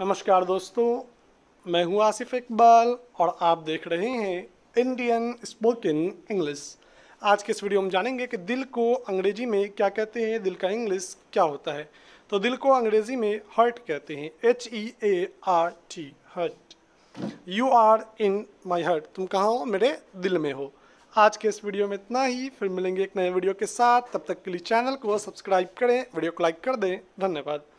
नमस्कार दोस्तों मैं हूं आसिफ इकबाल और आप देख रहे हैं इंडियन स्पोकन इंग्लिश आज के इस वीडियो में जानेंगे कि दिल को अंग्रेजी में क्या कहते हैं दिल का इंग्लिश क्या होता है तो दिल को अंग्रेजी में हर्ट कहते हैं H E A R T heart you are in my heart तुम कहाँ हो मेरे दिल में हो आज के इस वीडियो में इतना ही फिर मिलेंगे एक नए वीडियो के साथ तब तक के लिए चैनल को सब्सक्राइब करें वीडियो को लाइक कर दें धन्यवाद